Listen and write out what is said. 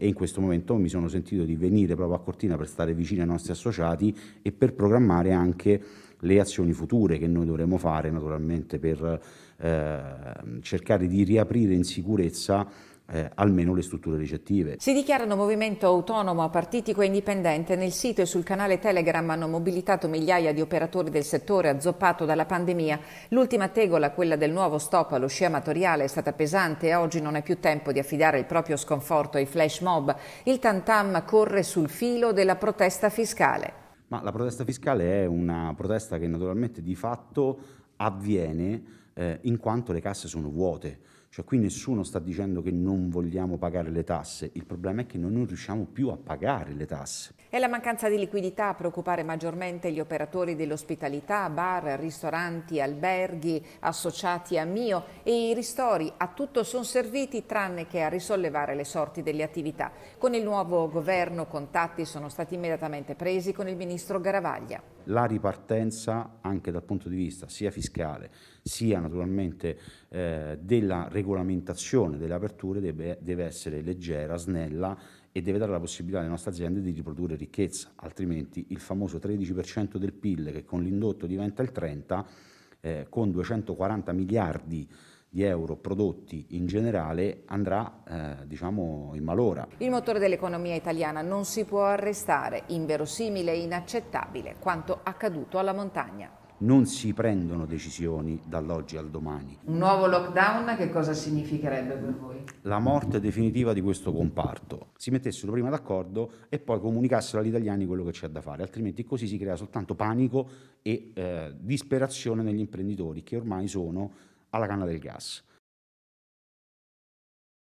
e in questo momento mi sono sentito di venire proprio a Cortina per stare vicino ai nostri associati e per programmare anche le azioni future che noi dovremo fare naturalmente per eh, cercare di riaprire in sicurezza eh, almeno le strutture ricettive. Si dichiarano movimento autonomo partitico e indipendente. Nel sito e sul canale Telegram hanno mobilitato migliaia di operatori del settore azzoppato dalla pandemia. L'ultima tegola, quella del nuovo stop allo sci amatoriale, è stata pesante e oggi non è più tempo di affidare il proprio sconforto ai flash mob. Il tantam corre sul filo della protesta fiscale. Ma la protesta fiscale è una protesta che naturalmente di fatto avviene eh, in quanto le casse sono vuote. Cioè qui nessuno sta dicendo che non vogliamo pagare le tasse, il problema è che noi non riusciamo più a pagare le tasse. È la mancanza di liquidità a preoccupare maggiormente gli operatori dell'ospitalità, bar, ristoranti, alberghi associati a Mio e i ristori a tutto sono serviti tranne che a risollevare le sorti delle attività. Con il nuovo governo contatti sono stati immediatamente presi con il ministro Garavaglia. La ripartenza anche dal punto di vista sia fiscale sia naturalmente eh, della regolamentazione delle aperture deve, deve essere leggera, snella e deve dare la possibilità alle nostre aziende di riprodurre ricchezza, altrimenti il famoso 13% del PIL che con l'indotto diventa il 30%, eh, con 240 miliardi di euro prodotti in generale andrà eh, diciamo in malora. Il motore dell'economia italiana non si può arrestare, inverosimile e inaccettabile quanto accaduto alla montagna non si prendono decisioni dall'oggi al domani. Un nuovo lockdown che cosa significherebbe per voi? La morte definitiva di questo comparto. Si mettessero prima d'accordo e poi comunicassero agli italiani quello che c'è da fare, altrimenti così si crea soltanto panico e eh, disperazione negli imprenditori che ormai sono alla canna del gas.